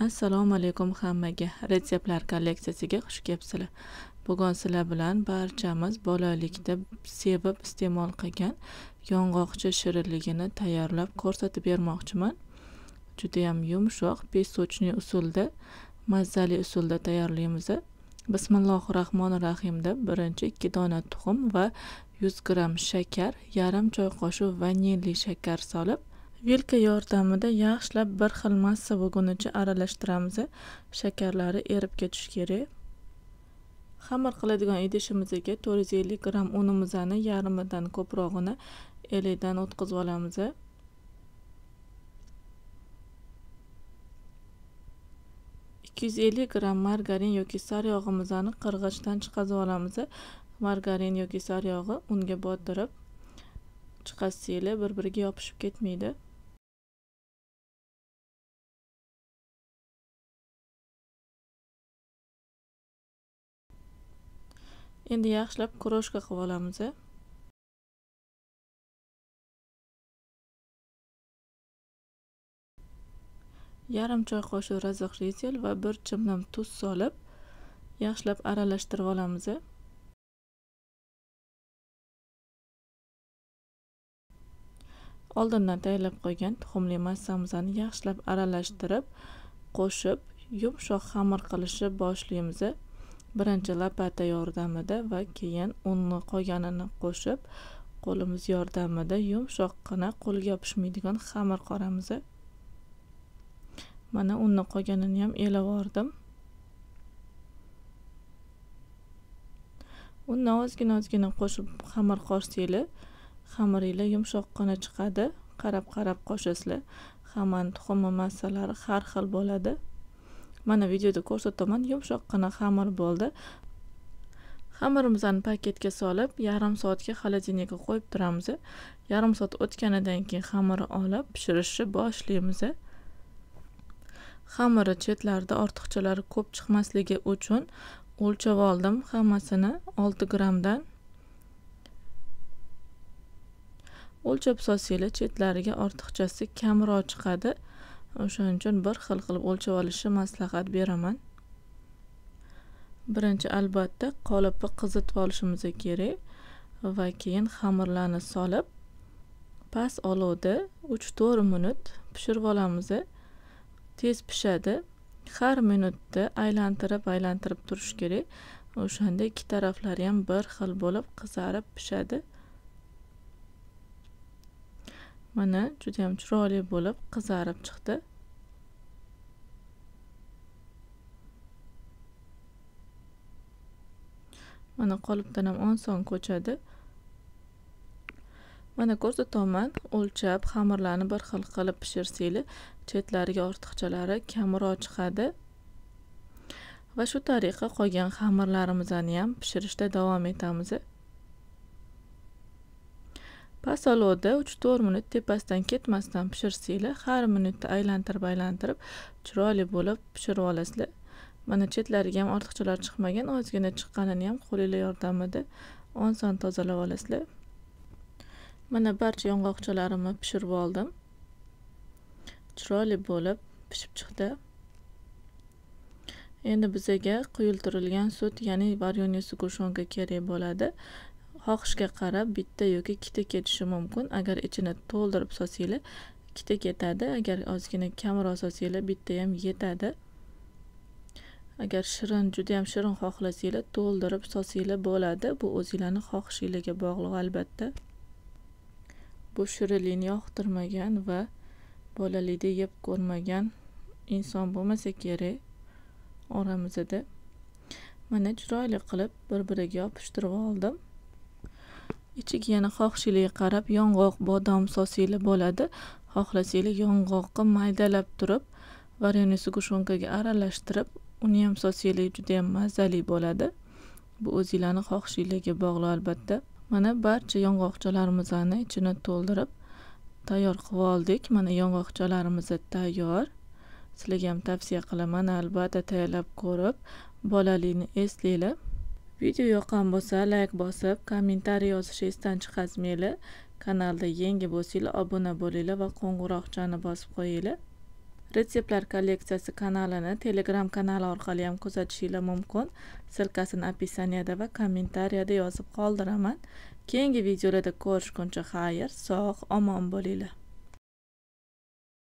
assalomu alaykum hammaga retseptlar kolleksiyasiga xush kelibsizlar bugun sizlar bilan barchamiz bolalikda sevib iste'mol qilgan yong'oqcha shirinligini tayyorlab ko'rsatib bermoqchiman judayam yumshoq besochniy usulda mazali usulda tayyorlaymiz bismillohi deb 1 birinchi ikki dona tuxum va yuz gramm shakar yarim choy qoshiq vanilli shakar solib vilka yordamida yaxshilab bir xil massa bo'lgunicha aralashtiramiz shakarlari erib ketishi kerak xamir qiladigan idishimizga to'rt yuz ellik gramm unimizni yarmidan ko'prog'ini elakdan o'tkazib olamiz ikki yuz ellik gramm margarin yoki saryog'imizni qirg'ichdan chiqazib olamiz margarin yoki saryog'i unga botirib chiqazsanglar bir biriga yopishib ketmaydi endi yaxshilab kroshka qilib olamiz e? yarim choy qoshiq razix rezel va bir chimdim tuz solib yaxshilab aralashtirib olamiz e? oldindan tayyorlab qo'ygan tuxumli massamizni yaxshilab aralashtirib qo'shib yumshoq xamir qilishni boshlaymiz e? birinchi lopata yordamida va keyin unni qolganini qo'shib qo'limiz yordamida yumshoqqina qo'lga yopishmaydigan xamir qoramiz mana unni qolganini ham elavordim undan ozgina ozgina qo'shib xamir qoshsanglar xamiringlar yumshoqqina chiqadi qarab qarab qoshasizlar hammani tuxumi massalari har xil bo'ladi mana videoda ko'rsataman yumshoqqina xamir bo'ldi xamirimizni paketga solib yarim soatga xolodilnikka qo'yib turamiz yarim soat o'tganidan keyin xamirni olib pishirishni boshlaymiz xamiri chetlarida ortiqchalari ko'p chiqmasligi uchun o'lchab oldim hammasini 6 grammdan o'lchab solsanglar chetlariga ortiqchasi kamroq chiqadi o'shaning uchun bir xil qilib o'lchab olishni maslahat beraman birinchi albatta qolipni qizitib olishimiz kerak va keyin xamirlarni solib past olovda 3-4 minut pishirib olamiz tez pishadi har minutda aylantirib aylantirib turish kerak o'shanda ikki taraflari ham bir xil bo'lib qizarib pishadi mana judayam chiroyli bo'lib qizarib chiqdi mana qolipdan ham oson ko'chadi mana ko'rsatyapman o'lchab xamirlarni bir xil qilib pishirsanglar chetlariga ortiqchalari kamroq chiqadi va shu tariqa qolgan xamirlarimizni ham pishirishda davom etamiz pasolovda uch to'rt minut tepasidan ketmasdan pishirsanglar har minutda aylantirib aylantirib chiroyli bo'lib pishirib olasizlar mana chetlariga ham ortiqchalar chiqmagan ozgina chiqqanini ham qo'linglar yordamida oson tozalab olasizlar mana barcha yong'oqchalarimni pishirib oldim chiroyli bo'lib pishib chiqdi endi bizaga quyultirilgan sut ya'ni vareniya сгущенка kerak bo'ladi xohishga qarab bitta yoki ikkita ketishi mumkin agar ichini to'ldirib sosanglar ikkita ketadi agar ozgina kamroq bitta ham yetadi agar shirin judayam shirin xohlasanglar to'ldirib sosanglar bo'ladi bu o'zinglarni xohishinglarga bog'liq albatta bu shirinlikni yoqtirmagan va bolalikda yeb ko'rmagan inson bo'lmasa kerak oramizda mana chiroyli qilib bir biriga yopishtirib oldim ichiga yana xohishingizga qarab yong'oq bodom sosili bo'ladi xohlasanglar yong'oqni maydalab turib varenik sgushonkaga aralashtirib uni ham uniyam juda ham mazali bo'ladi bu o'zinglarni xohishinglarga bog'liq albatta mana barcha yong'oqchalarimizni ichini to'ldirib tayyor qilib oldik mana yong'oqchalarimiz tayyor sizlarga ham tavsiya qilaman albatta tayyorlab ko'rib bolalikni eslanglar video yoqqan bo'lsa layk bosib kommentariy yozish esdan chiqazmanglar kanalda yangi bo'lsanglar obuna bo'linglar va qo'ng'iroqchani bosib qo'yinglar retseptlar kolleksiyasi kanalini telegram kanali orqali ham kuzatishinglar mumkin silkasini описанияда va kommentariyada yozib qoldiraman keyingi videolarda ko'rishguncha xayr sog' omon bo'linglar